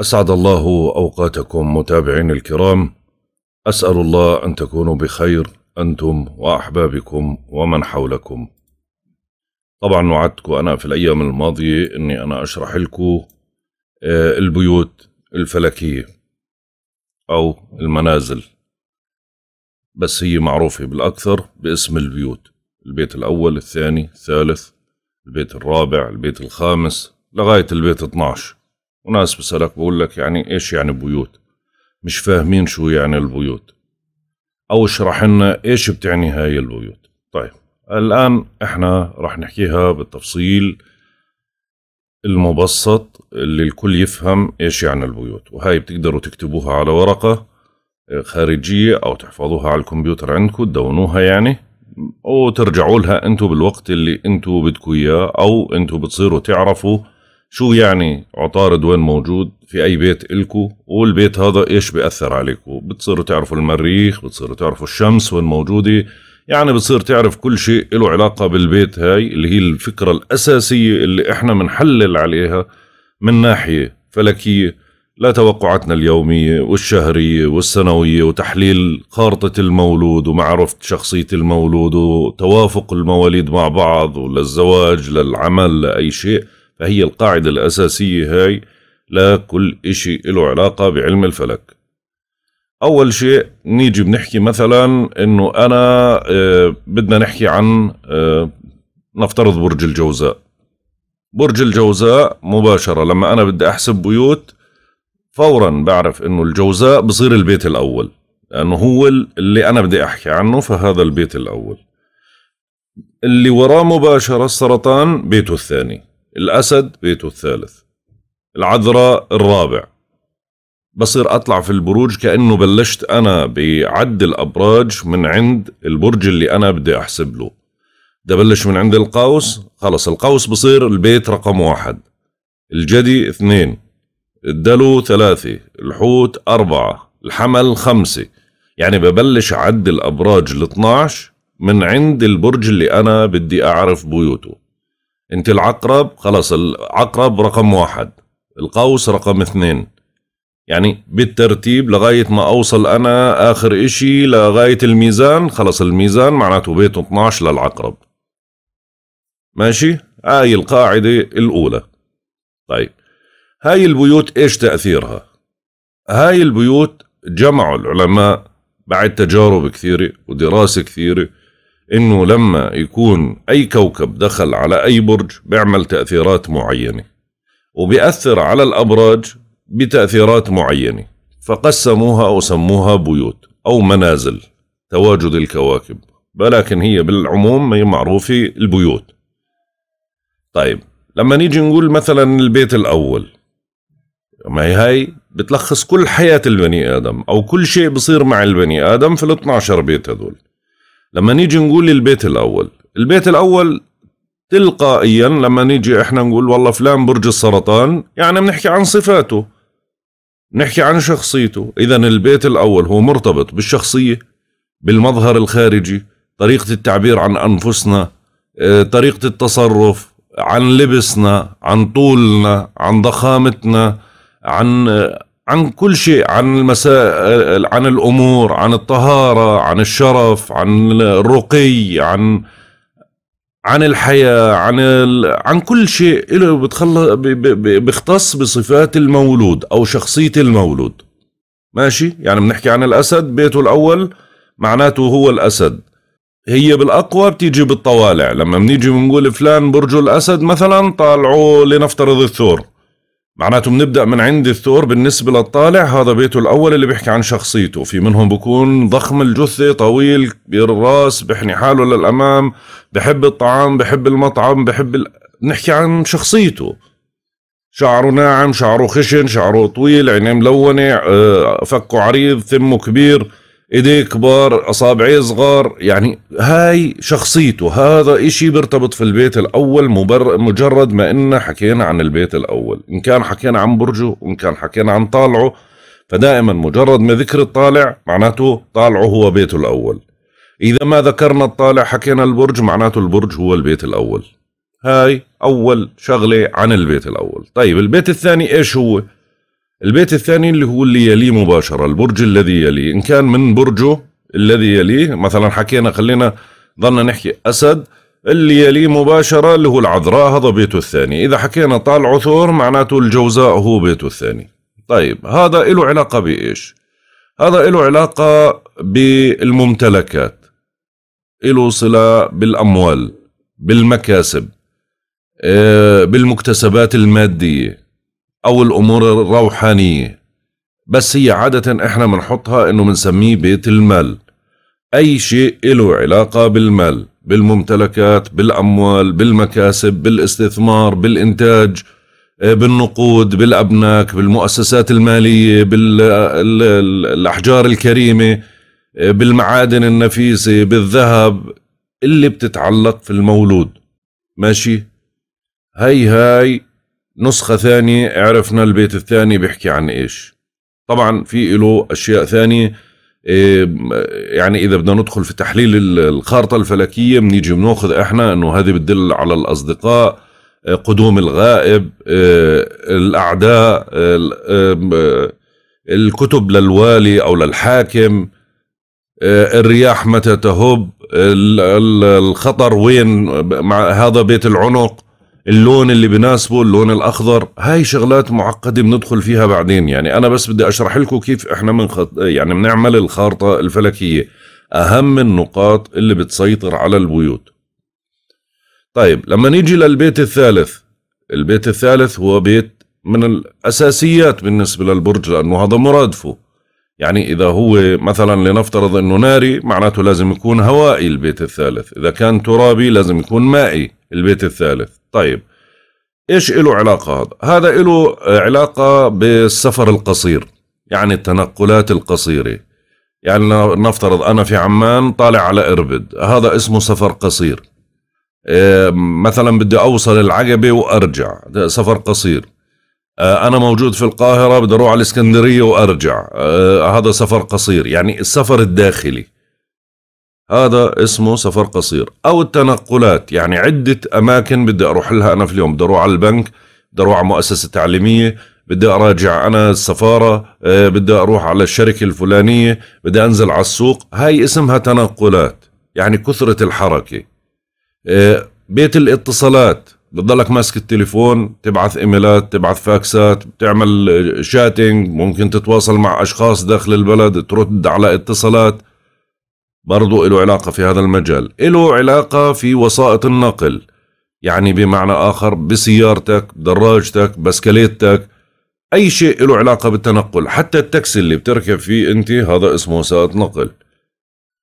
أسعد الله أوقاتكم متابعين الكرام أسأل الله أن تكونوا بخير أنتم وأحبابكم ومن حولكم طبعا وعدتكم أنا في الأيام الماضية أني أنا أشرح لكم آه، البيوت الفلكية أو المنازل بس هي معروفة بالأكثر باسم البيوت البيت الأول الثاني الثالث البيت الرابع البيت الخامس لغاية البيت 12 وناس بسألك بقول لك يعني إيش يعني بيوت مش فاهمين شو يعني البيوت أو اشرح لنا إيش بتعني هاي البيوت طيب الآن إحنا رح نحكيها بالتفصيل المبسط اللي الكل يفهم إيش يعني البيوت وهاي بتقدروا تكتبوها على ورقة خارجية أو تحفظوها على الكمبيوتر عندكم تدونوها يعني وترجعوا لها أنتوا بالوقت اللي أنتوا بدكم اياه او أنتوا بتصيروا تعرفوا شو يعني عطارد وين موجود في أي بيت إلكو والبيت هذا إيش بيأثر عليكم بتصيروا تعرفوا المريخ بتصيروا تعرفوا الشمس وين موجودة يعني بتصير تعرف كل شيء له علاقة بالبيت هاي اللي هي الفكرة الأساسية اللي إحنا بنحلل عليها من ناحية فلكية لا توقعاتنا اليومية والشهرية والسنوية وتحليل خارطة المولود ومعرفة شخصية المولود وتوافق المواليد مع بعض وللزواج للعمل لأي شيء فهي القاعدة الأساسية هاي لكل إشي له علاقة بعلم الفلك أول شيء نيجي بنحكي مثلا إنه أنا آه، بدنا نحكي عن آه، نفترض برج الجوزاء برج الجوزاء مباشرة لما أنا بدي أحسب بيوت فورا بعرف إنه الجوزاء بصير البيت الأول لأنه هو اللي أنا بدي أحكي عنه فهذا البيت الأول اللي وراه مباشرة السرطان بيته الثاني الأسد بيته الثالث العذراء الرابع بصير أطلع في البروج كأنه بلشت أنا بعد الأبراج من عند البرج اللي أنا بدي أحسب له بدي أبلش من عند القوس خلص القوس بصير البيت رقم واحد الجدي اثنين الدلو ثلاثة الحوت أربعة الحمل خمسة يعني ببلش عد الأبراج ال 12 من عند البرج اللي أنا بدي أعرف بيوته انت العقرب خلاص العقرب رقم واحد القوس رقم اثنين يعني بالترتيب لغاية ما اوصل انا اخر اشي لغاية الميزان خلاص الميزان معناته بيته 12 للعقرب ماشي هاي القاعدة الاولى طيب هاي البيوت ايش تأثيرها هاي البيوت جمعوا العلماء بعد تجارب كثيرة ودراسة كثيرة انه لما يكون اي كوكب دخل على اي برج بيعمل تاثيرات معينه وبيأثر على الابراج بتاثيرات معينه فقسموها او سموها بيوت او منازل تواجد الكواكب ولكن هي بالعموم هي معروفه البيوت طيب لما نيجي نقول مثلا البيت الاول ما هي هاي بتلخص كل حياة البني آدم أو كل شيء بصير مع البني آدم في ال 12 بيت هذول لما نيجي نقول البيت الأول البيت الأول تلقائيا لما نيجي احنا نقول والله فلان برج السرطان يعني بنحكي عن صفاته نحكي عن شخصيته إذا البيت الأول هو مرتبط بالشخصية بالمظهر الخارجي طريقة التعبير عن أنفسنا آه، طريقة التصرف عن لبسنا عن طولنا عن ضخامتنا عن آه، عن كل شيء عن المسائل عن الامور عن الطهاره عن الشرف عن الرقي عن عن الحياه عن ال... عن كل شيء له بتخلص بيختص بصفات المولود او شخصيه المولود ماشي يعني بنحكي عن الاسد بيته الاول معناته هو الاسد هي بالاقوى بتيجي بالطوالع لما بنيجي بنقول فلان برج الاسد مثلا طالعوا لنفترض الثور معناته بنبدا من عند الثور بالنسبه للطالع هذا بيته الاول اللي بيحكي عن شخصيته في منهم بكون ضخم الجثه طويل كبير الراس بحني حاله للامام بحب الطعام بحب المطعم بحب ال... نحكي عن شخصيته شعره ناعم شعره خشن شعره طويل عينيه ملونه آه، فكه عريض ثمه كبير ايديه كبار اصابعيه صغار يعني هاي شخصيته هذا اشي بيرتبط في البيت الاول مبر... مجرد ما ان حكينا عن البيت الاول ان كان حكينا عن برجه وان كان حكينا عن طالعه فدائما مجرد ما ذكر الطالع معناته طالعه هو بيته الاول اذا ما ذكرنا الطالع حكينا البرج معناته البرج هو البيت الاول هاي اول شغله عن البيت الاول طيب البيت الثاني ايش هو البيت الثاني اللي هو اللي يليه مباشرة البرج الذي يليه إن كان من برجه الذي يليه مثلا حكينا خلينا ظلنا نحكي أسد اللي يليه مباشرة اللي هو العذراء هذا بيته الثاني إذا حكينا طال عثور معناته الجوزاء هو بيته الثاني طيب هذا له علاقة بإيش هذا له علاقة بالممتلكات له صلة بالأموال بالمكاسب آه، بالمكتسبات المادية أو الأمور الروحانية بس هي عادة إحنا بنحطها إنه بنسميه بيت المال أي شيء له علاقة بالمال بالممتلكات بالأموال بالمكاسب بالاستثمار بالإنتاج آه، بالنقود بالأبناك بالمؤسسات المالية بالأحجار الكريمة آه، بالمعادن النفيسة بالذهب اللي بتتعلق في المولود ماشي هاي هاي نسخة ثانية عرفنا البيت الثاني بيحكي عن ايش طبعا في له اشياء ثانية إيه، يعني اذا بدنا ندخل في تحليل الخارطة الفلكية بنيجي بناخذ احنا انه هذه بتدل على الاصدقاء إيه، قدوم الغائب إيه، الاعداء الكتب للوالي او للحاكم الرياح متى تهب الخطر وين مع هذا بيت العنق اللون اللي بناسبه اللون الاخضر هاي شغلات معقده بندخل فيها بعدين يعني انا بس بدي اشرح لكم كيف احنا خط يعني بنعمل الخارطه الفلكيه اهم النقاط اللي بتسيطر على البيوت طيب لما نيجي للبيت الثالث البيت الثالث هو بيت من الاساسيات بالنسبه للبرج لانه هذا مرادفه يعني إذا هو مثلا لنفترض أنه ناري معناته لازم يكون هوائي البيت الثالث إذا كان ترابي لازم يكون مائي البيت الثالث طيب إيش له علاقة هذا؟ هذا له علاقة بالسفر القصير يعني التنقلات القصيرة يعني نفترض أنا في عمان طالع على إربد هذا اسمه سفر قصير إيه، مثلا بدي أوصل العقبة وأرجع سفر قصير آه، انا موجود في القاهره بدي اروح على الاسكندريه وارجع آه، هذا سفر قصير يعني السفر الداخلي هذا اسمه سفر قصير او التنقلات يعني عده اماكن بدي اروح لها انا في اليوم بدي اروح على البنك بدي اروح على مؤسسه تعليميه بدي اراجع انا السفاره آه، بدي اروح على الشركه الفلانيه بدي انزل على السوق هاي اسمها تنقلات يعني كثره الحركه بيت الاتصالات بتضلك ماسك التليفون تبعث ايميلات تبعث فاكسات بتعمل شاتنج ممكن تتواصل مع اشخاص داخل البلد ترد على اتصالات برضو له علاقة في هذا المجال له علاقة في وسائط النقل يعني بمعنى آخر بسيارتك دراجتك بسكليتك أي شيء له علاقة بالتنقل حتى التاكسي اللي بتركب فيه أنت هذا اسمه وسائط نقل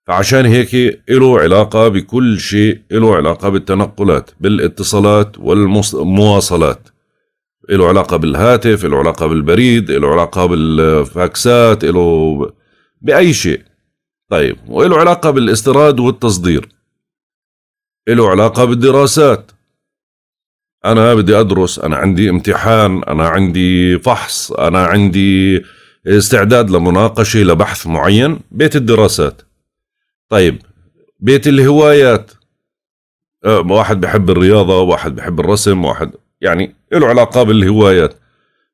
فعشان هيك له علاقة بكل شيء له علاقة بالتنقلات بالاتصالات والمواصلات له علاقة بالهاتف له علاقة بالبريد له علاقة بالفاكسات له بأي شيء طيب وله علاقة بالاستيراد والتصدير له علاقة بالدراسات أنا بدي أدرس أنا عندي امتحان أنا عندي فحص أنا عندي استعداد لمناقشة لبحث معين بيت الدراسات طيب بيت الهوايات أه، واحد بحب الرياضة واحد بحب الرسم واحد يعني له علاقة بالهوايات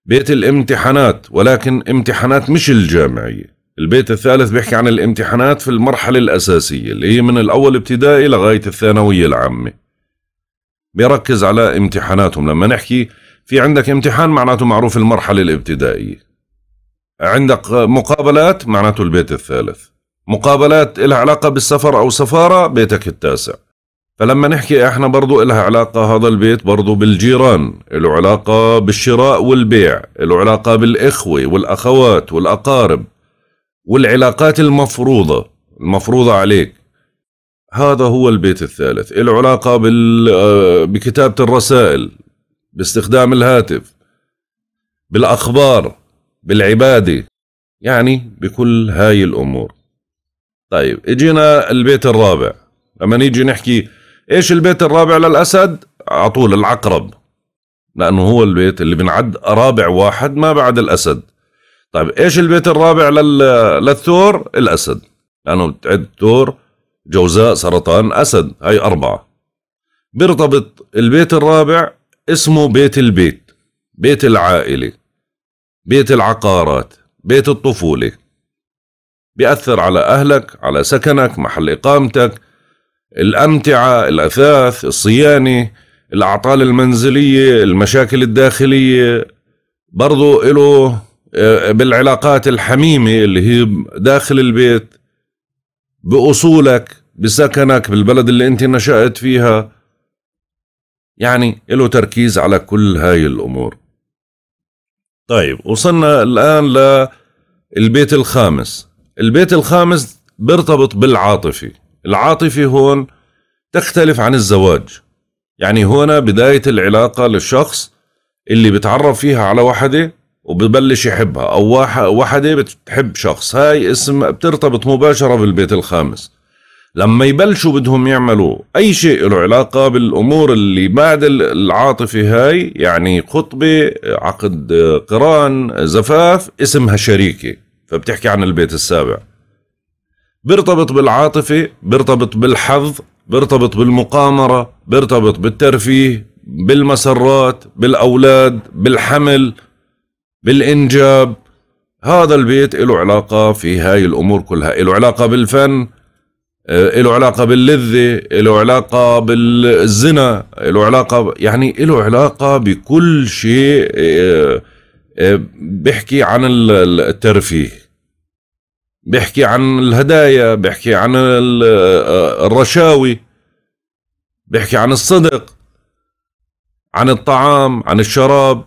بيت الامتحانات ولكن امتحانات مش الجامعية البيت الثالث بيحكي عن الامتحانات في المرحلة الأساسية اللي هي من الأول ابتدائي لغاية الثانوية العامة بيركز على امتحاناتهم لما نحكي في عندك امتحان معناته معروف المرحلة الابتدائية عندك مقابلات معناته البيت الثالث مقابلات إلها علاقة بالسفر أو سفارة بيتك التاسع فلما نحكي احنا برضو إلها علاقة هذا البيت برضو بالجيران له علاقة بالشراء والبيع له علاقة بالإخوة والأخوات والأقارب والعلاقات المفروضة المفروضة عليك هذا هو البيت الثالث له علاقة بال... آه، بكتابة الرسائل باستخدام الهاتف بالأخبار بالعبادة يعني بكل هاي الأمور طيب اجينا البيت الرابع لما نيجي نحكي ايش البيت الرابع للاسد على طول العقرب لانه هو البيت اللي بنعد رابع واحد ما بعد الاسد طيب ايش البيت الرابع للثور الاسد لانه بتعد ثور جوزاء سرطان اسد هاي اربعه بيرتبط البيت الرابع اسمه بيت البيت بيت العائله بيت العقارات بيت الطفوله بيأثر على أهلك على سكنك محل إقامتك الأمتعة الأثاث الصيانة الأعطال المنزلية المشاكل الداخلية برضو إله آه، بالعلاقات الحميمة اللي هي داخل البيت بأصولك بسكنك بالبلد اللي انت نشأت فيها يعني له تركيز على كل هاي الأمور طيب وصلنا الآن للبيت الخامس البيت الخامس بيرتبط بالعاطفي العاطفي هون تختلف عن الزواج يعني هنا بداية العلاقة للشخص اللي بتعرف فيها على وحدة وببلش يحبها أو وحدة بتحب شخص هاي اسم بترتبط مباشرة بالبيت الخامس لما يبلشوا بدهم يعملوا أي شيء له علاقة بالأمور اللي بعد العاطفة هاي يعني خطبة عقد قران زفاف اسمها شريكة فبتحكي عن البيت السابع بيرتبط بالعاطفة بيرتبط بالحظ بيرتبط بالمقامرة بيرتبط بالترفيه بالمسرات بالأولاد بالحمل بالإنجاب هذا البيت له علاقة في هاي الأمور كلها له علاقة بالفن آه، له علاقة باللذة له علاقة بالزنا له علاقة يعني له علاقة بكل شيء آه، آه، بيحكي عن الترفيه بيحكي عن الهدايا بيحكي عن آه، الرشاوي بيحكي عن الصدق عن الطعام عن الشراب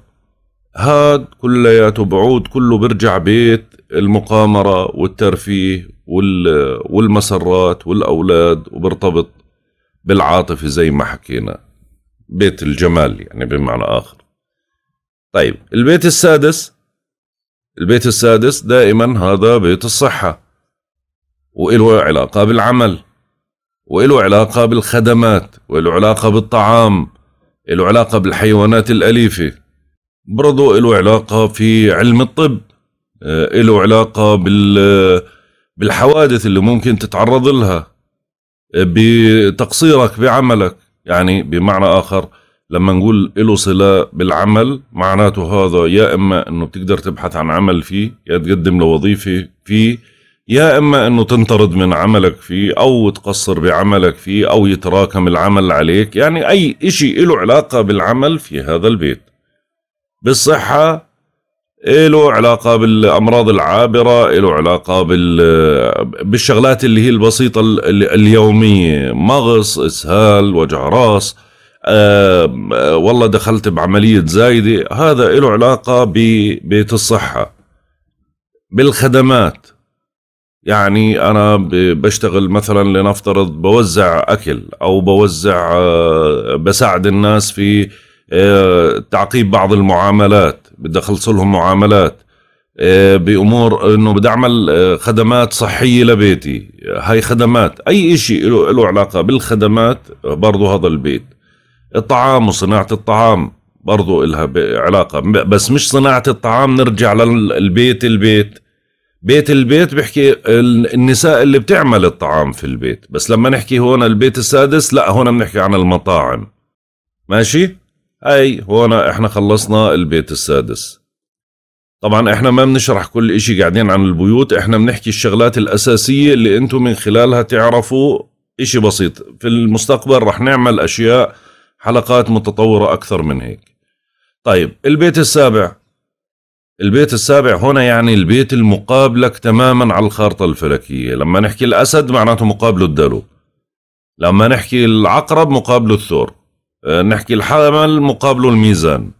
هاد كلياته بعود كله برجع بيت المقامرة والترفيه والمسرات والأولاد وبرتبط بالعاطفة زي ما حكينا بيت الجمال يعني بمعنى آخر طيب البيت السادس البيت السادس دائما هذا بيت الصحة وإله علاقة بالعمل وإله علاقة بالخدمات وإله علاقة بالطعام إله علاقة بالحيوانات الأليفة برضو إله علاقة في علم الطب آه، إله علاقة بال آه، بالحوادث اللي ممكن تتعرض لها آه، بتقصيرك بعملك يعني بمعنى آخر لما نقول له صلة بالعمل معناته هذا يا إما أنه بتقدر تبحث عن عمل فيه يا تقدم لوظيفة فيه يا إما أنه تنطرد من عملك فيه أو تقصر بعملك فيه أو يتراكم العمل عليك يعني أي إشي له علاقة بالعمل في هذا البيت بالصحة له علاقة بالأمراض العابرة له علاقة بال... بالشغلات اللي هي البسيطة اليومية مغص إسهال وجع راس آه، والله دخلت بعملية زايدة هذا له علاقة ببيت الصحة بالخدمات يعني أنا بشتغل مثلا لنفترض بوزع أكل أو بوزع آه، بساعد الناس في آه، تعقيب بعض المعاملات بدي أخلص لهم معاملات بأمور أنه بدي أعمل خدمات صحية لبيتي هاي خدمات أي إشي له علاقة بالخدمات برضو هذا البيت الطعام وصناعة الطعام برضو إلها علاقة بس مش صناعة الطعام نرجع للبيت البيت بيت البيت بحكي النساء اللي بتعمل الطعام في البيت بس لما نحكي هون البيت السادس لا هون بنحكي عن المطاعم ماشي هاي هون احنا خلصنا البيت السادس طبعا احنا ما بنشرح كل اشي قاعدين عن البيوت احنا بنحكي الشغلات الاساسية اللي انتم من خلالها تعرفوا اشي بسيط في المستقبل رح نعمل اشياء حلقات متطورة أكثر من هيك طيب البيت السابع البيت السابع هنا يعني البيت المقابلك تماما على الخارطة الفلكية لما نحكي الأسد معناته مقابله الدلو لما نحكي العقرب مقابله الثور آه، نحكي الحمل مقابله الميزان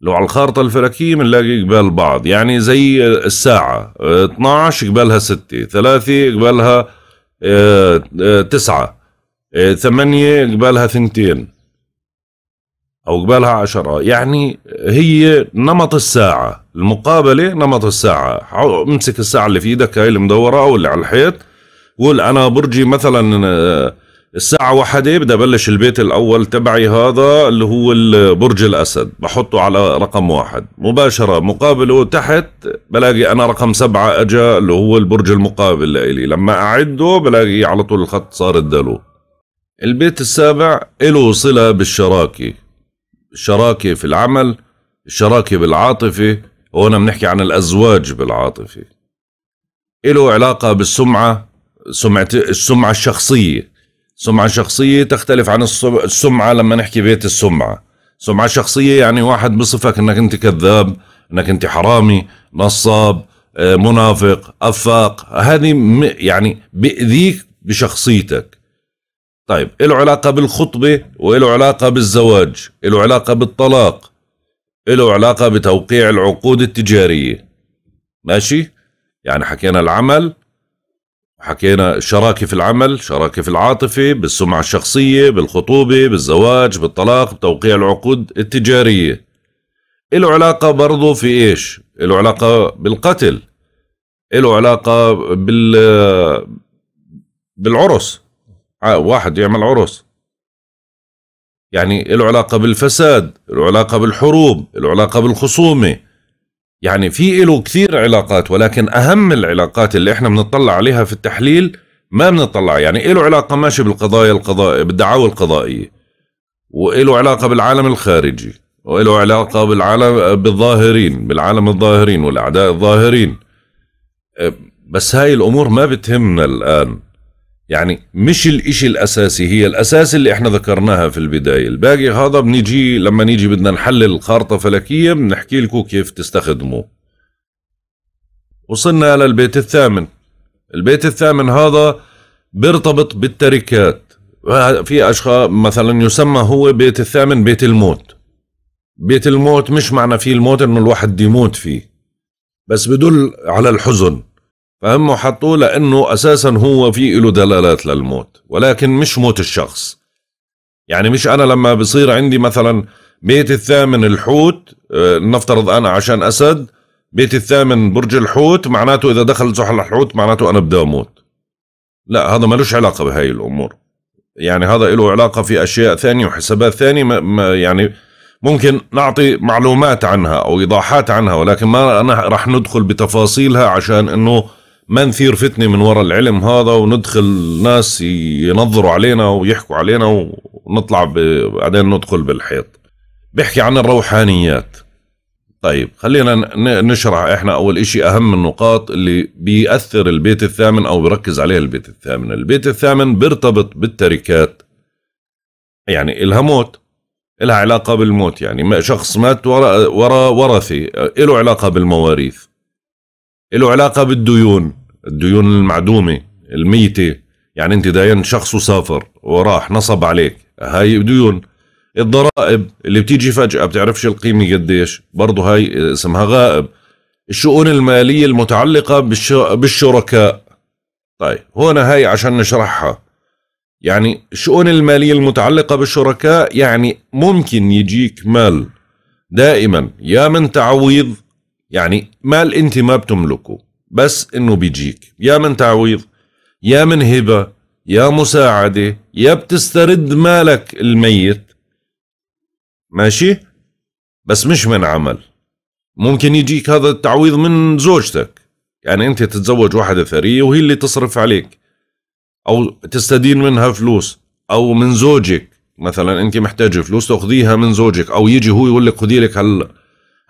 لو على الخارطة الفلكية بنلاقي قبال بعض يعني زي الساعة 12 قبالها 6 3 قبالها 9 إيه، ثمانية قبالها ثنتين أو قبالها عشرة يعني هي نمط الساعة المقابلة نمط الساعة امسك الساعة اللي في ايدك هاي المدورة أو اللي على الحيط قول أنا برجي مثلا آه، الساعة واحدة بدي أبلش البيت الأول تبعي هذا اللي هو برج الأسد بحطه على رقم واحد مباشرة مقابله تحت بلاقي أنا رقم سبعة أجا اللي هو البرج المقابل لإلي لما أعده بلاقي على طول الخط صار الدلو البيت السابع له صلة بالشراكة الشراكة في العمل الشراكة بالعاطفة وهنا بنحكي عن الأزواج بالعاطفة له علاقة بالسمعة سمعة السمعة الشخصية سمعة شخصية تختلف عن السمعة لما نحكي بيت السمعة سمعة شخصية يعني واحد بصفك انك انت كذاب انك انت حرامي نصاب آه، منافق افاق هذه يعني بيأذيك بشخصيتك طيب له علاقة بالخطبة وله علاقة بالزواج له علاقة بالطلاق له علاقة بتوقيع العقود التجارية ماشي يعني حكينا العمل حكينا شراكة في العمل شراكة في العاطفة بالسمعة الشخصية بالخطوبة بالزواج بالطلاق بتوقيع العقود التجارية له علاقة برضه في إيش له علاقة بالقتل له علاقة بال بالعرس آه، واحد يعمل عرس يعني له علاقة بالفساد له علاقة بالحروب له علاقة بالخصومة يعني في له كثير علاقات ولكن أهم العلاقات اللي احنا بنطلع عليها في التحليل ما بنطلع يعني له علاقة ماشي بالقضايا القضائية بالدعاوى القضائية وله علاقة بالعالم الخارجي وله علاقة بالعالم بالظاهرين بالعالم الظاهرين والأعداء الظاهرين بس هاي الأمور ما بتهمنا الآن يعني مش الإشي الأساسي هي الأساس اللي إحنا ذكرناها في البداية الباقي هذا بنيجي لما نيجي بدنا نحلل خارطة فلكية بنحكي لكم كيف تستخدموه وصلنا للبيت الثامن البيت الثامن هذا بيرتبط بالتركات في أشخاص مثلا يسمى هو بيت الثامن بيت الموت بيت الموت مش معنى فيه الموت انه الواحد يموت فيه بس بدل على الحزن فهم حطوه لأنه أساسا هو في له دلالات للموت ولكن مش موت الشخص يعني مش أنا لما بصير عندي مثلا بيت الثامن الحوت آه، نفترض أنا عشان أسد بيت الثامن برج الحوت معناته إذا دخل زحل الحوت معناته أنا بدي أموت لا هذا ملوش علاقة بهاي الأمور يعني هذا له علاقة في أشياء ثانية وحسابات ثانية ما يعني ممكن نعطي معلومات عنها أو إيضاحات عنها ولكن ما أنا رح ندخل بتفاصيلها عشان أنه ما نثير فتنة من وراء العلم هذا وندخل ناس ينظروا علينا ويحكوا علينا ونطلع بعدين ندخل بالحيط بيحكي عن الروحانيات طيب خلينا نشرح احنا اول اشي اهم النقاط اللي بيأثر البيت الثامن او بركز عليه البيت الثامن البيت الثامن بيرتبط بالتركات يعني الها موت الها علاقة بالموت يعني شخص مات ورا ورا ورثي له علاقة بالمواريث له علاقه بالديون الديون المعدومه الميته يعني انت داين شخص وسافر وراح نصب عليك هاي ديون الضرائب اللي بتيجي فجأة بتعرفش القيمة قديش برضه هاي اسمها غائب الشؤون المالية المتعلقة بالشركاء طيب هون هاي عشان نشرحها يعني الشؤون المالية المتعلقة بالشركاء يعني ممكن يجيك مال دائما يا من تعويض يعني مال انت ما بتملكه بس انه بيجيك يا من تعويض يا من هبه يا مساعده يا بتسترد مالك الميت ماشي بس مش من عمل ممكن يجيك هذا التعويض من زوجتك يعني انت تتزوج واحدة ثرية وهي اللي تصرف عليك او تستدين منها فلوس او من زوجك مثلا انت محتاجة فلوس تاخذيها من زوجك او يجي هو يقول لك خذي لك هلا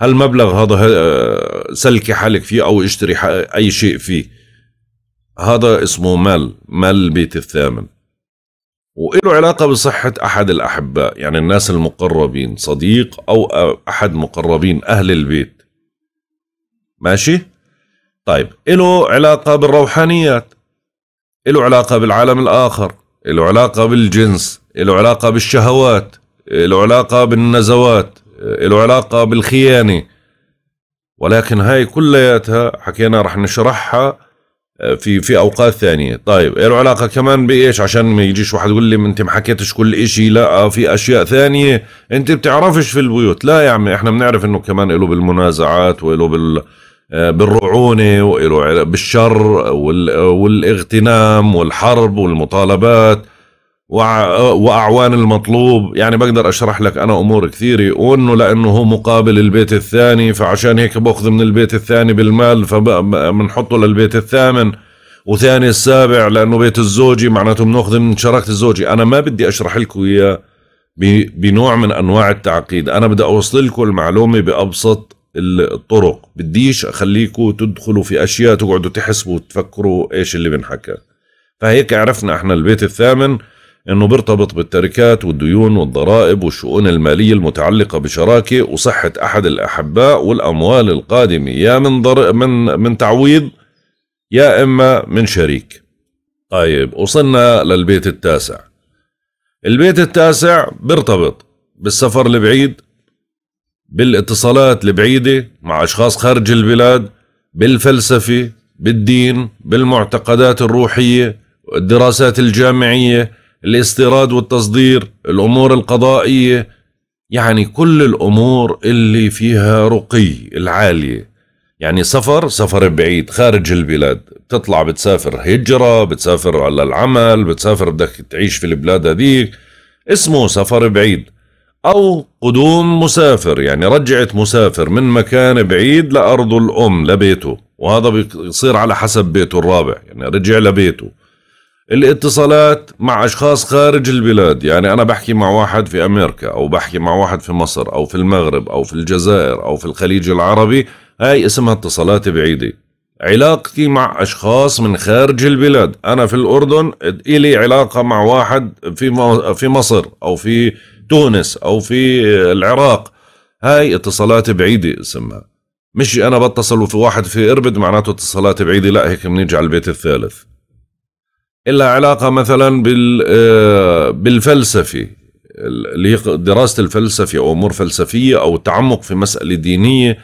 هالمبلغ هذا آه، سلكي حالك فيه او اشتري اي شيء فيه هذا اسمه مال مال البيت الثامن وله علاقة بصحة أحد الأحباء يعني الناس المقربين صديق أو آه، أحد مقربين أهل البيت ماشي؟ طيب له علاقة بالروحانيات له علاقة بالعالم الآخر له علاقة بالجنس له علاقة بالشهوات له علاقة بالنزوات له علاقة بالخيانة ولكن هاي كلياتها حكينا رح نشرحها آه، في في اوقات ثانيه طيب له إيه علاقه كمان بايش عشان ما يجيش واحد يقول لي انت ما حكيتش كل شيء، لا آه، في اشياء ثانيه انت بتعرفش في البيوت لا يا عمي احنا بنعرف انه كمان له بالمنازعات وله بال آه، بالرعونه وله بالشر والاغتنام والحرب والمطالبات واعوان المطلوب يعني بقدر اشرح لك انا امور كثيره وانه لانه هو مقابل البيت الثاني فعشان هيك باخذ من البيت الثاني بالمال فبنحطه للبيت الثامن وثاني السابع لانه بيت الزوجي معناته بناخذ من شراكه الزوجي انا ما بدي اشرح لكم اياه بنوع من انواع التعقيد انا بدي اوصل لكم المعلومه بابسط الطرق بديش اخليكم تدخلوا في اشياء تقعدوا تحسبوا وتفكروا ايش اللي بنحكى فهيك عرفنا احنا البيت الثامن انه بيرتبط بالتركات والديون والضرائب والشؤون المالية المتعلقة بشراكة وصحة احد الاحباء والاموال القادمة يا من ضر من من تعويض يا اما من شريك. طيب وصلنا للبيت التاسع. البيت التاسع بيرتبط بالسفر البعيد بالاتصالات البعيدة مع اشخاص خارج البلاد بالفلسفة بالدين بالمعتقدات الروحية الدراسات الجامعية الاستيراد والتصدير الأمور القضائية يعني كل الأمور اللي فيها رقي العالية يعني سفر سفر بعيد خارج البلاد بتطلع بتسافر هجرة بتسافر على العمل بتسافر بدك تعيش في البلاد هذيك اسمه سفر بعيد أو قدوم مسافر يعني رجعت مسافر من مكان بعيد لأرضه الأم لبيته وهذا بيصير على حسب بيته الرابع يعني رجع لبيته الاتصالات مع اشخاص خارج البلاد يعني انا بحكي مع واحد في امريكا او بحكي مع واحد في مصر او في المغرب او في الجزائر او في الخليج العربي هاي اسمها اتصالات بعيدة علاقتي مع اشخاص من خارج البلاد انا في الاردن الي علاقة مع واحد في في مصر او في تونس او في العراق هاي اتصالات بعيدة اسمها مش انا بتصل في واحد في اربد معناته اتصالات بعيدة لا هيك بنيجي على البيت الثالث إلا علاقة مثلا آه، بالفلسفة اللي هي دراسة الفلسفة أو أمور فلسفية أو التعمق في مسألة دينية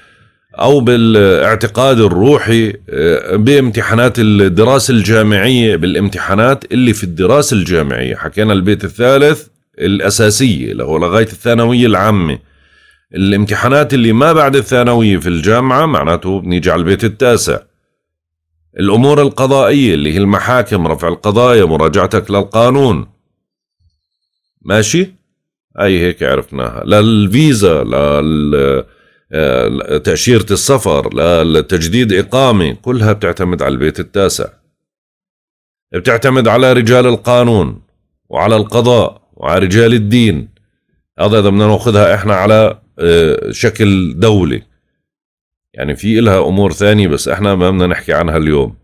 أو بالاعتقاد الروحي آه، بامتحانات الدراسة الجامعية بالامتحانات اللي في الدراسة الجامعية حكينا البيت الثالث الأساسية اللي هو لغاية الثانوية العامة الامتحانات اللي ما بعد الثانوية في الجامعة معناته بنيجي على البيت التاسع الأمور القضائية اللي هي المحاكم رفع القضايا مراجعتك للقانون ماشي أي هيك عرفناها للفيزا لل آه، تأشيرة السفر للتجديد إقامة كلها بتعتمد على البيت التاسع بتعتمد على رجال القانون وعلى القضاء وعلى رجال الدين هذا إذا بدنا ناخذها إحنا على آه، شكل دولي يعني في إلها أمور ثانية بس إحنا ما بدنا نحكي عنها اليوم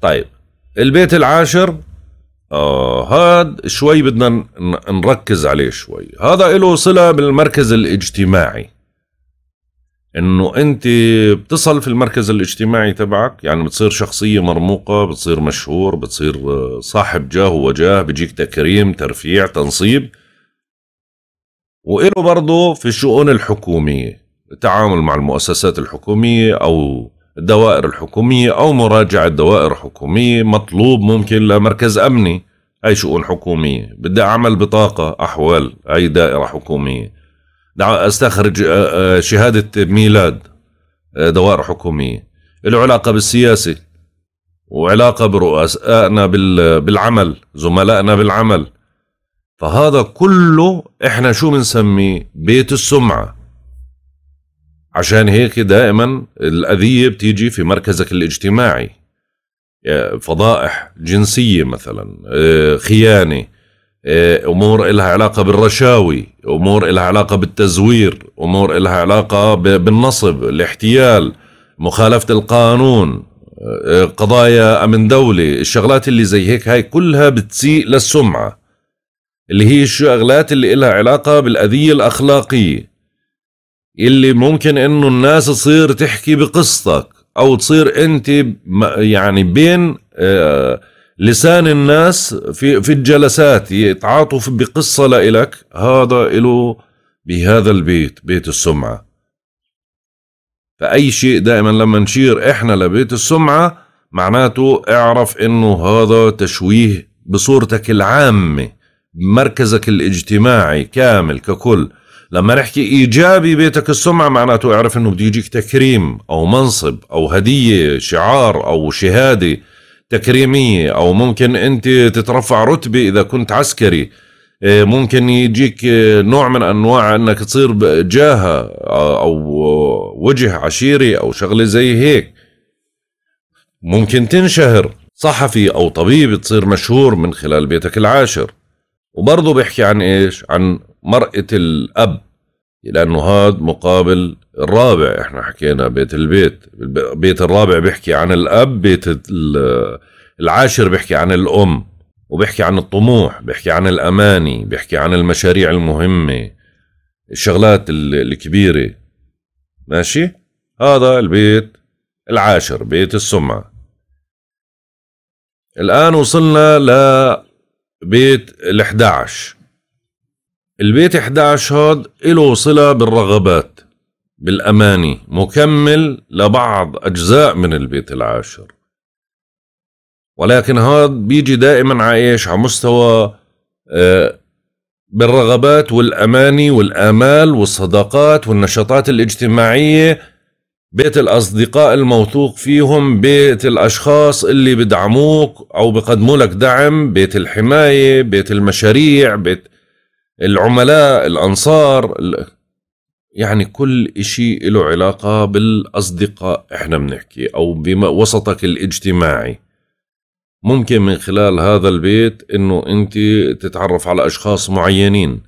طيب البيت العاشر آه هاد شوي بدنا نركز عليه شوي هذا له صلة بالمركز الاجتماعي انه انت بتصل في المركز الاجتماعي تبعك يعني بتصير شخصيه مرموقه بتصير مشهور بتصير آه، صاحب جاه ووجاه بيجيك تكريم ترفيع تنصيب وإله برضه في الشؤون الحكوميه التعامل مع المؤسسات الحكومية أو الدوائر الحكومية أو مراجعة دوائر حكومية مطلوب ممكن لمركز أمني أي شؤون حكومية بدي أعمل بطاقة أحوال أي دائرة حكومية استخرج آه، آه، شهادة ميلاد آه، دوائر حكومية له علاقة بالسياسة وعلاقة برؤسائنا بالعمل زملائنا بالعمل فهذا كله احنا شو بنسميه بيت السمعه عشان هيك دائما الأذية بتيجي في مركزك الاجتماعي فضائح جنسية مثلا آه، خيانة آه، أمور إلها علاقة بالرشاوي أمور إلها علاقة بالتزوير أمور إلها علاقة بالنصب الاحتيال مخالفة القانون آه، قضايا أمن دولي الشغلات اللي زي هيك هاي كلها بتسيء للسمعة اللي هي الشغلات اللي إلها علاقة بالأذية الأخلاقية اللي ممكن انه الناس تصير تحكي بقصتك او تصير انت يعني بين آه، لسان الناس في في الجلسات يتعاطوا بقصه لإلك هذا له بهذا البيت بيت السمعه فاي شيء دائما لما نشير احنا لبيت السمعه معناته اعرف انه هذا تشويه بصورتك العامه مركزك الاجتماعي كامل ككل لما نحكي ايجابي بيتك السمعه معناته اعرف انه بده يجيك تكريم او منصب او هديه شعار او شهاده تكريميه او ممكن انت تترفع رتبه اذا كنت عسكري آه، ممكن يجيك آه، نوع من انواع انك تصير جاهه آه، او وجه عشيري او شغله زي هيك ممكن تنشهر صحفي او طبيب تصير مشهور من خلال بيتك العاشر وبرضه بيحكي عن ايش عن مرأة الأب لأنه هاد مقابل الرابع احنا حكينا بيت البيت بيت الرابع بيحكي عن الأب بيت العاشر بيحكي عن الأم وبيحكي عن الطموح بيحكي عن الأماني بيحكي عن المشاريع المهمة الشغلات الكبيرة ماشي هذا البيت العاشر بيت السمعة الآن وصلنا لبيت الـ 11 البيت 11 هاد له صلة بالرغبات بالأماني مكمل لبعض أجزاء من البيت العاشر ولكن هاد بيجي دائما عايش على مستوى آه، بالرغبات والأماني والآمال والصداقات والنشاطات الاجتماعية بيت الأصدقاء الموثوق فيهم بيت الأشخاص اللي بدعموك أو بقدموا لك دعم بيت الحماية بيت المشاريع بيت العملاء الانصار يعني كل شيء له علاقه بالاصدقاء احنا بنحكي او بوسطك الاجتماعي ممكن من خلال هذا البيت انه انت تتعرف على اشخاص معينين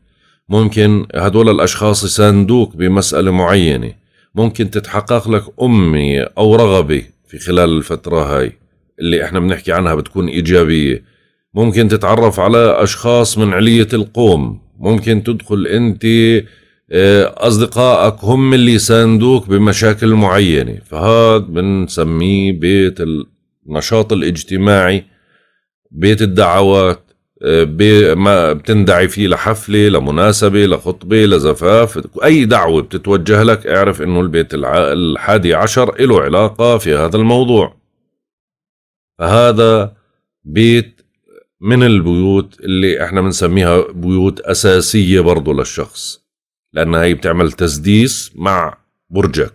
ممكن هدول الاشخاص يساندوك بمساله معينه ممكن تتحقق لك امي او رغبه في خلال الفتره هاي اللي احنا بنحكي عنها بتكون ايجابيه ممكن تتعرف على اشخاص من عليه القوم ممكن تدخل انت آه، اصدقائك هم اللي يساندوك بمشاكل معينه فهذا بنسميه بيت النشاط الاجتماعي بيت الدعوات آه، ما بتندعي فيه لحفله لمناسبه لخطبه لزفاف اي دعوه بتتوجه لك اعرف انه البيت الحادي عشر له علاقه في هذا الموضوع فهذا بيت من البيوت اللي احنا بنسميها بيوت أساسية برضه للشخص لأنها هي بتعمل تسديس مع برجك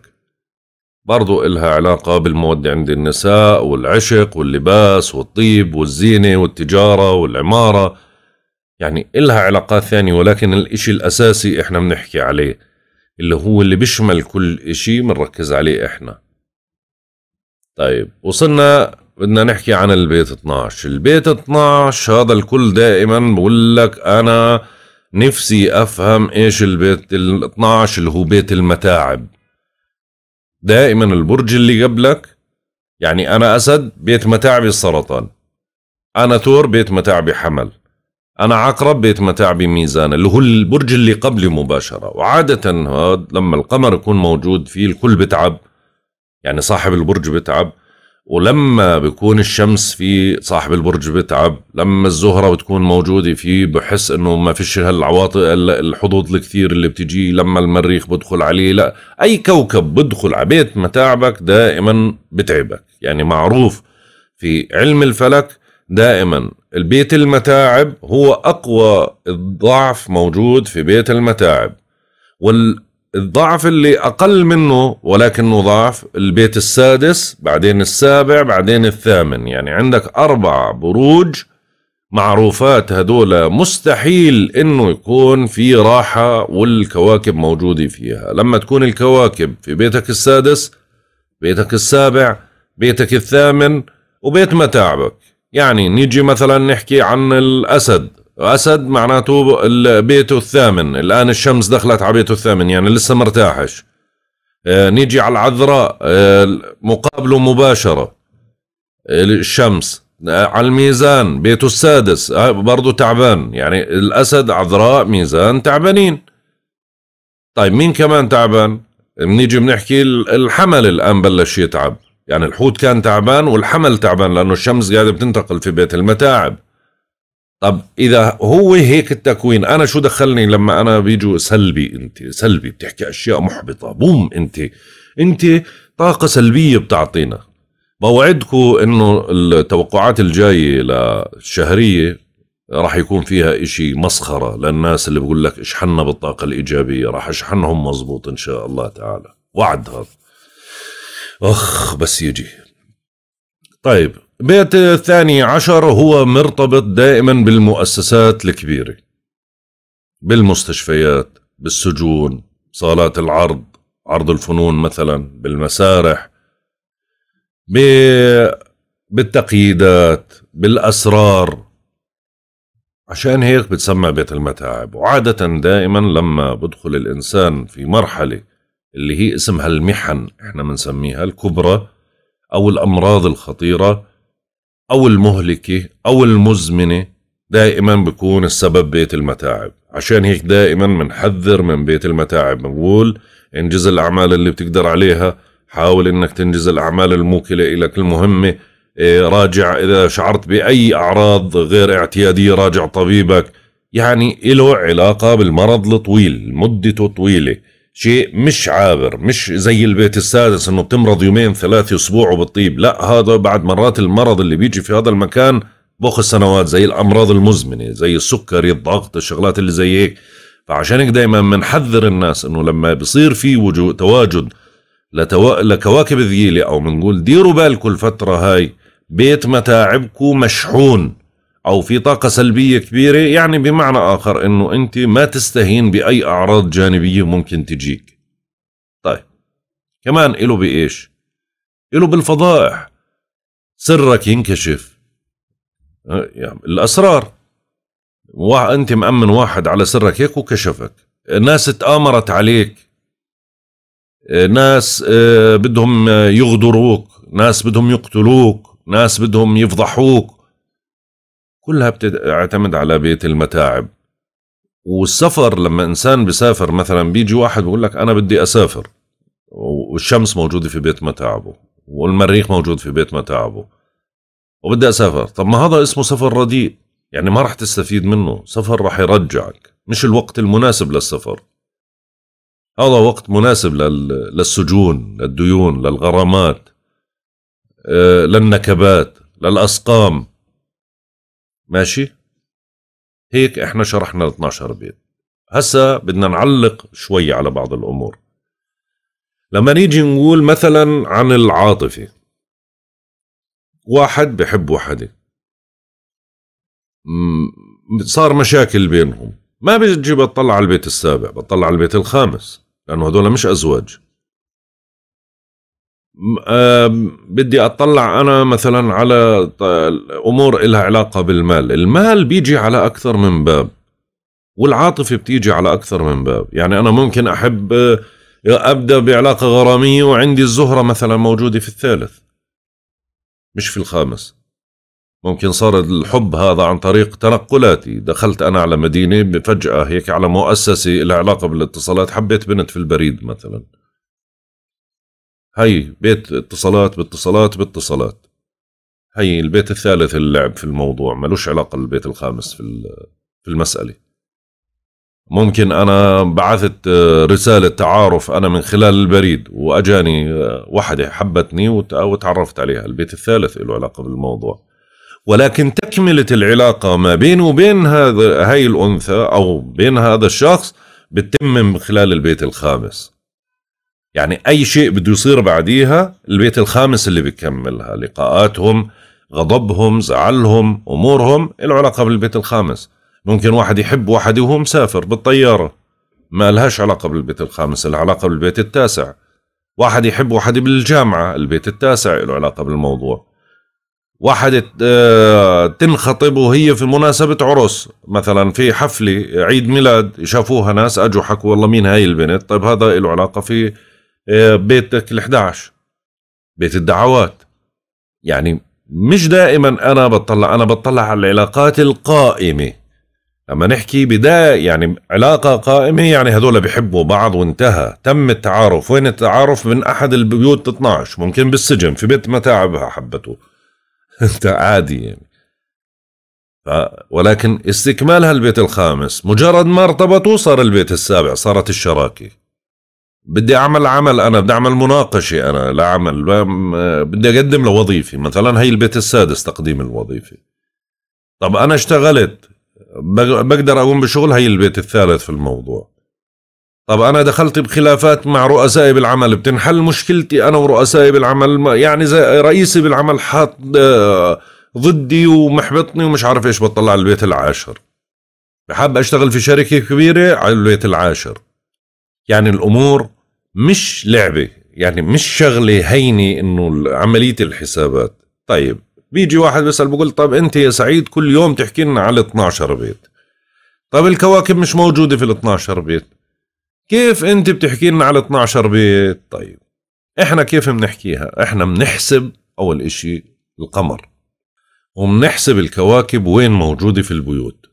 برضو إلها علاقة بالمودة عند النساء والعشق واللباس والطيب والزينة والتجارة والعمارة يعني إلها علاقات ثانية ولكن الإشي الأساسي إحنا بنحكي عليه اللي هو اللي بيشمل كل إشي بنركز عليه إحنا طيب وصلنا بدنا نحكي عن البيت 12 البيت 12 هذا الكل دائما بقول لك انا نفسي افهم ايش البيت ال 12 اللي هو بيت المتاعب دائما البرج اللي قبلك يعني انا اسد بيت متاعبي السرطان انا ثور بيت متاعبي حمل انا عقرب بيت متاعبي ميزان اللي هو البرج اللي قبلي مباشره وعاده هاد لما القمر يكون موجود فيه الكل بتعب يعني صاحب البرج بتعب ولما بيكون الشمس في صاحب البرج بتعب لما الزهرة بتكون موجودة فيه بحس انه ما فيش هالعواطق الحظوظ الكثير اللي بتجي لما المريخ بدخل عليه لا اي كوكب بدخل على بيت متاعبك دائما بتعبك يعني معروف في علم الفلك دائما البيت المتاعب هو اقوى الضعف موجود في بيت المتاعب وال الضعف اللي اقل منه ولكنه ضعف البيت السادس بعدين السابع بعدين الثامن يعني عندك اربع بروج معروفات هدول مستحيل انه يكون في راحة والكواكب موجودة فيها لما تكون الكواكب في بيتك السادس بيتك السابع بيتك الثامن وبيت متاعبك يعني نيجي مثلا نحكي عن الأسد اسد معناته بيته الثامن الان الشمس دخلت على بيته الثامن يعني لسه مرتاحش آه، نيجي على العذراء آه، مقابله مباشره الشمس آه، على الميزان بيته السادس برضه تعبان يعني الاسد عذراء ميزان تعبانين طيب مين كمان تعبان بنيجي بنحكي الحمل الان بلش يتعب يعني الحوت كان تعبان والحمل تعبان لانه الشمس قاعده بتنتقل في بيت المتاعب طب اذا هو هيك التكوين انا شو دخلني لما انا بيجوا سلبي انت سلبي بتحكي اشياء محبطه بوم انت انت طاقه سلبيه بتعطينا بوعدكم انه التوقعات الجايه للشهريه راح يكون فيها اشي مسخرة للناس اللي بقول لك اشحننا بالطاقة الإيجابية راح اشحنهم مزبوط إن شاء الله تعالى وعد هذا أخ بس يجي طيب بيت الثاني عشر هو مرتبط دائما بالمؤسسات الكبيرة بالمستشفيات بالسجون صالات العرض عرض الفنون مثلا بالمسارح بالتقييدات بالأسرار عشان هيك بتسمى بيت المتاعب وعادة دائما لما بدخل الإنسان في مرحلة اللي هي اسمها المحن احنا بنسميها الكبرى أو الأمراض الخطيرة أو المهلكة أو المزمنة دائما بكون السبب بيت المتاعب عشان هيك دائما بنحذر من بيت المتاعب بنقول انجز الأعمال اللي بتقدر عليها حاول انك تنجز الأعمال الموكلة إلك المهمة إيه، راجع إذا شعرت بأي أعراض غير اعتيادية راجع طبيبك يعني له علاقة بالمرض الطويل مدته طويلة شيء مش عابر مش زي البيت السادس انه بتمرض يومين ثلاثة اسبوع وبتطيب لا هذا بعد مرات المرض اللي بيجي في هذا المكان باخذ سنوات زي الامراض المزمنه زي السكري الضغط الشغلات اللي زي هيك فعشان هيك دائما بنحذر الناس انه لما بصير في وجود تواجد لتوا... لكواكب الذيله او بنقول ديروا بالكم الفتره هاي بيت متاعبكم مشحون او في طاقه سلبيه كبيره يعني بمعنى اخر انه انت ما تستهين باي اعراض جانبيه ممكن تجيك طيب كمان اله بايش اله بالفضائح سرك ينكشف يعني الاسرار انت مامن واحد على سرك هيك وكشفك ناس تآمرت عليك آه، ناس آه، بدهم يغدروك ناس بدهم يقتلوك ناس بدهم يفضحوك كلها بتعتمد على بيت المتاعب والسفر لما انسان بيسافر مثلا بيجي واحد بيقول لك انا بدي اسافر والشمس موجوده في بيت متاعبه والمريخ موجود في بيت متاعبه وبدي اسافر طب ما هذا اسمه سفر رديء يعني ما راح تستفيد منه سفر راح يرجعك مش الوقت المناسب للسفر هذا وقت مناسب للسجون للديون للغرامات آه، للنكبات للأسقام ماشي هيك احنا شرحنا ال 12 بيت هسا بدنا نعلق شوي على بعض الامور لما نيجي نقول مثلا عن العاطفه واحد بحب وحده صار مشاكل بينهم ما بيجي بطلع على البيت السابع بطلع على البيت الخامس لانه هدول مش ازواج بدي اطلع انا مثلا على امور لها علاقه بالمال المال بيجي على اكثر من باب والعاطفه بتيجي على اكثر من باب يعني انا ممكن احب آه، ابدا بعلاقه غراميه وعندي الزهره مثلا موجوده في الثالث مش في الخامس ممكن صار الحب هذا عن طريق تنقلاتي دخلت أنا على مدينة فجأة هيك على مؤسسة لها علاقة بالاتصالات حبيت بنت في البريد مثلا هي بيت اتصالات باتصالات باتصالات هي البيت الثالث اللعب في الموضوع ملوش علاقة البيت الخامس في في المسألة ممكن أنا بعثت آه، رسالة تعارف أنا من خلال البريد وأجاني آه، وحدة حبتني وتعرفت عليها البيت الثالث له علاقة بالموضوع ولكن تكملة العلاقة ما بين وبين هذا هاي الأنثى أو بين هذا الشخص بتتم من خلال البيت الخامس يعني اي شيء بده يصير بعديها البيت الخامس اللي بيكملها لقاءاتهم غضبهم زعلهم امورهم العلاقه بالبيت الخامس ممكن واحد يحب واحد وهو مسافر بالطياره ما لهاش علاقه بالبيت الخامس العلاقه بالبيت التاسع واحد يحب واحد بالجامعه البيت التاسع له علاقه بالموضوع واحد آه، تنخطب وهي في مناسبة عرس مثلا في حفلة عيد ميلاد شافوها ناس اجوا حكوا والله مين هاي البنت طيب هذا له علاقة في آه، بيتك ال11 بيت الدعوات يعني مش دائما انا بطلع انا بطلع على العلاقات القائمه لما نحكي بداية يعني علاقة قائمة يعني هذول بحبوا بعض وانتهى تم التعارف وين التعارف من أحد البيوت 12 ممكن بالسجن في بيت متاعبها حبته انت عادي يعني ف... ولكن استكمال هالبيت الخامس مجرد ما ارتبطوا صار البيت السابع صارت الشراكة بدي اعمل عمل انا بدي اعمل مناقشه انا لعمل بدي اقدم لوظيفه مثلا هي البيت السادس تقديم الوظيفه طب انا اشتغلت بقدر اقوم بشغل هي البيت الثالث في الموضوع طب انا دخلت بخلافات مع رؤسائي بالعمل بتنحل مشكلتي انا ورؤسائي بالعمل يعني زي رئيسي بالعمل حاط آه، ضدي ومحبطني ومش عارف ايش بطلع على البيت العاشر بحب اشتغل في شركه كبيره على البيت العاشر يعني الامور مش لعبه يعني مش شغله هينه انه عمليه الحسابات طيب بيجي واحد بيسال بقول طب انت يا سعيد كل يوم تحكي لنا على 12 بيت طب الكواكب مش موجوده في ال 12 بيت كيف انت بتحكي لنا على 12 بيت طيب احنا كيف بنحكيها احنا بنحسب اول اشي القمر وبنحسب الكواكب وين موجوده في البيوت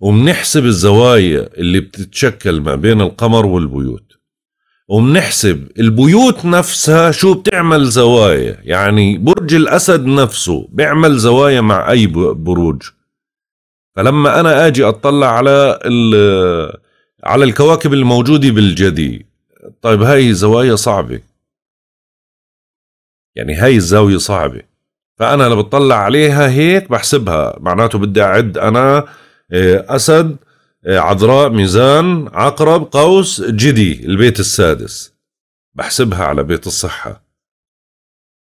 وبنحسب الزوايا اللي بتتشكل ما بين القمر والبيوت وبنحسب البيوت نفسها شو بتعمل زوايا يعني برج الأسد نفسه بيعمل زوايا مع أي بروج فلما أنا أجي أطلع على آه، على الكواكب الموجودة بالجدي طيب هاي زوايا صعبة يعني هاي الزاوية صعبة فأنا لما بطلع عليها هيك بحسبها معناته بدي أعد أنا آه، أسد عذراء ميزان عقرب قوس جدي البيت السادس بحسبها على بيت الصحة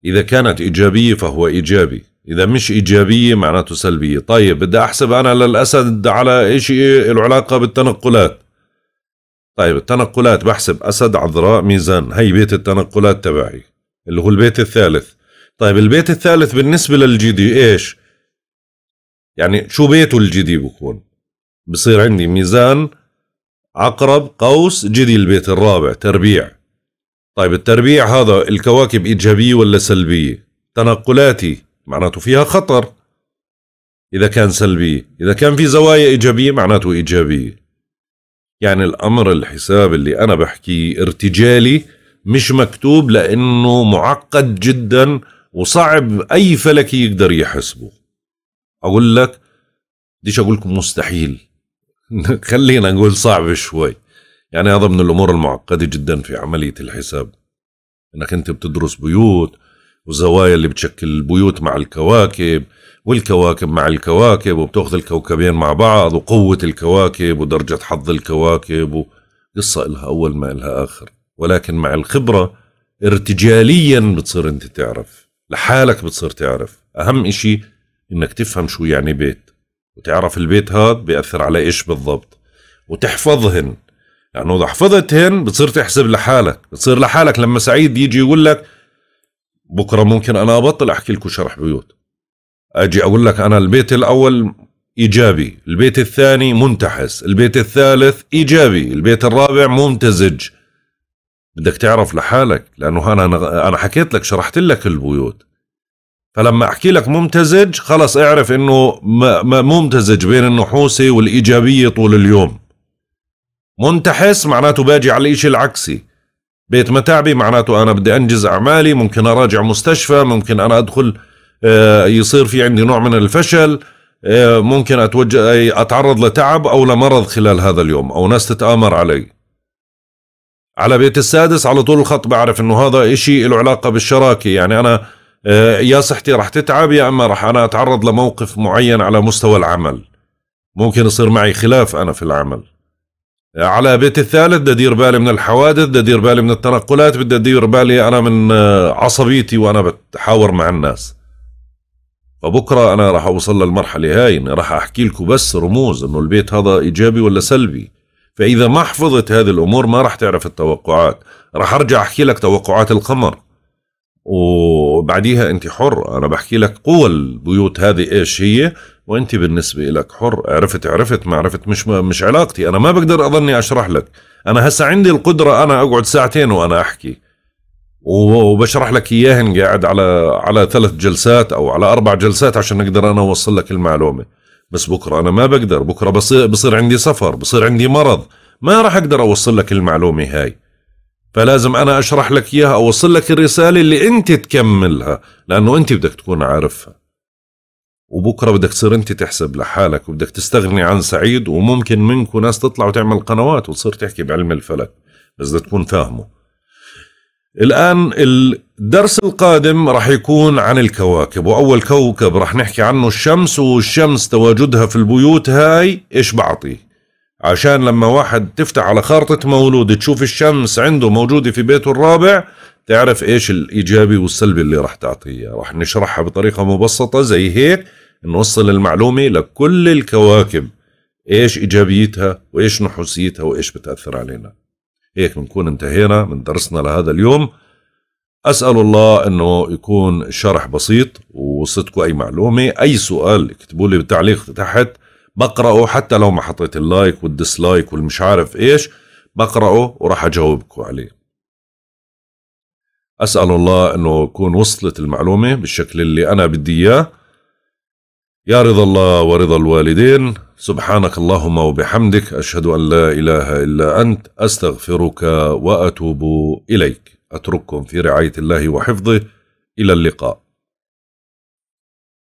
إذا كانت إيجابية فهو إيجابي إذا مش إيجابية معناته سلبية طيب بدي أحسب أنا للأسد على إشي له علاقة بالتنقلات طيب التنقلات بحسب أسد عذراء ميزان هي بيت التنقلات تبعي اللي هو البيت الثالث طيب البيت الثالث بالنسبة للجدي إيش يعني شو بيته الجدي بكون بصير عندي ميزان عقرب قوس جدي البيت الرابع تربيع طيب التربيع هذا الكواكب إيجابية ولا سلبية تنقلاتي معناته فيها خطر إذا كان سلبية إذا كان في زوايا إيجابية معناته إيجابية يعني الأمر الحساب اللي أنا بحكيه ارتجالي مش مكتوب لأنه معقد جدا وصعب أي فلكي يقدر يحسبه أقول لك بديش أقول لكم مستحيل خلينا نقول صعب شوي يعني هذا من الأمور المعقدة جدا في عملية الحساب انك انت بتدرس بيوت وزوايا اللي بتشكل البيوت مع الكواكب والكواكب مع الكواكب وبتاخذ الكوكبين مع بعض وقوة الكواكب ودرجة حظ الكواكب قصة إلها أول ما إلها آخر ولكن مع الخبرة ارتجاليا بتصير أنت تعرف لحالك بتصير تعرف أهم إشي إنك تفهم شو يعني بيت وتعرف البيت هاد بيأثر على إيش بالضبط وتحفظهن لأنه يعني إذا حفظتهن بتصير تحسب لحالك بتصير لحالك لما سعيد يجي يقول لك بكرة ممكن أنا أبطل أحكي لكم شرح بيوت أجي أقول لك أنا البيت الأول إيجابي البيت الثاني منتحس البيت الثالث إيجابي البيت الرابع ممتزج بدك تعرف لحالك لأنه أنا أنا حكيت لك شرحت لك البيوت فلما احكي لك ممتزج خلص اعرف انه ممتزج بين النحوسه والايجابيه طول اليوم منتحس معناته باجي على الاشي العكسي بيت متاعبي معناته انا بدي انجز اعمالي ممكن اراجع مستشفى ممكن انا ادخل آه، يصير في عندي نوع من الفشل آه، ممكن اتوجه اتعرض لتعب او لمرض خلال هذا اليوم او ناس تتامر علي على بيت السادس على طول الخط بعرف انه هذا اشي له علاقه بالشراكه يعني انا آه، يا صحتي رح تتعب يا اما رح انا اتعرض لموقف معين على مستوى العمل ممكن يصير معي خلاف انا في العمل آه، على بيت الثالث بدي ادير بالي من الحوادث بدي ادير بالي من التنقلات بدي ادير بالي انا من آه، عصبيتي وانا بتحاور مع الناس فبكرة أنا راح أوصل للمرحلة هاي إني راح أحكي لكم بس رموز إنه البيت هذا إيجابي ولا سلبي فإذا ما حفظت هذه الأمور ما راح تعرف التوقعات راح أرجع أحكي لك توقعات القمر وبعديها انت حر انا بحكي لك قوى البيوت هذه ايش هي وانت بالنسبه لك حر عرفت عرفت ما عرفت مش مش علاقتي انا ما بقدر اظني اشرح لك انا هسا عندي القدره انا اقعد ساعتين وانا احكي وبشرح لك اياهن قاعد على على ثلاث جلسات او على اربع جلسات عشان اقدر انا اوصل لك المعلومه بس بكره انا ما بقدر بكره بصير بصير عندي سفر بصير عندي مرض ما راح اقدر اوصل لك المعلومه هاي فلازم أنا أشرح لك إياها أوصل لك الرسالة اللي أنت تكملها لأنه أنت بدك تكون عارفها وبكرة بدك تصير أنت تحسب لحالك وبدك تستغني عن سعيد وممكن منكم ناس تطلع وتعمل قنوات وتصير تحكي بعلم الفلك بس بدك تكون فاهمه الآن الدرس القادم رح يكون عن الكواكب وأول كوكب رح نحكي عنه الشمس والشمس تواجدها في البيوت هاي إيش بعطي عشان لما واحد تفتح على خارطة مولود تشوف الشمس عنده موجودة في بيته الرابع تعرف ايش الايجابي والسلبي اللي راح تعطيه راح نشرحها بطريقة مبسطة زي هيك نوصل المعلومة لكل الكواكب ايش ايجابيتها وايش نحوسيتها وايش بتأثر علينا هيك بنكون انتهينا من درسنا لهذا اليوم أسأل الله أنه يكون شرح بسيط ووصلتكم أي معلومة أي سؤال اكتبوا لي بالتعليق تحت بقرأه حتى لو ما حطيت اللايك والديسلايك والمش عارف ايش بقرأه وراح اجاوبكم عليه اسال الله انه تكون وصلت المعلومه بالشكل اللي انا بدي اياه يا رضا الله ورضا الوالدين سبحانك اللهم وبحمدك اشهد ان لا اله الا انت استغفرك واتوب اليك اترككم في رعايه الله وحفظه الى اللقاء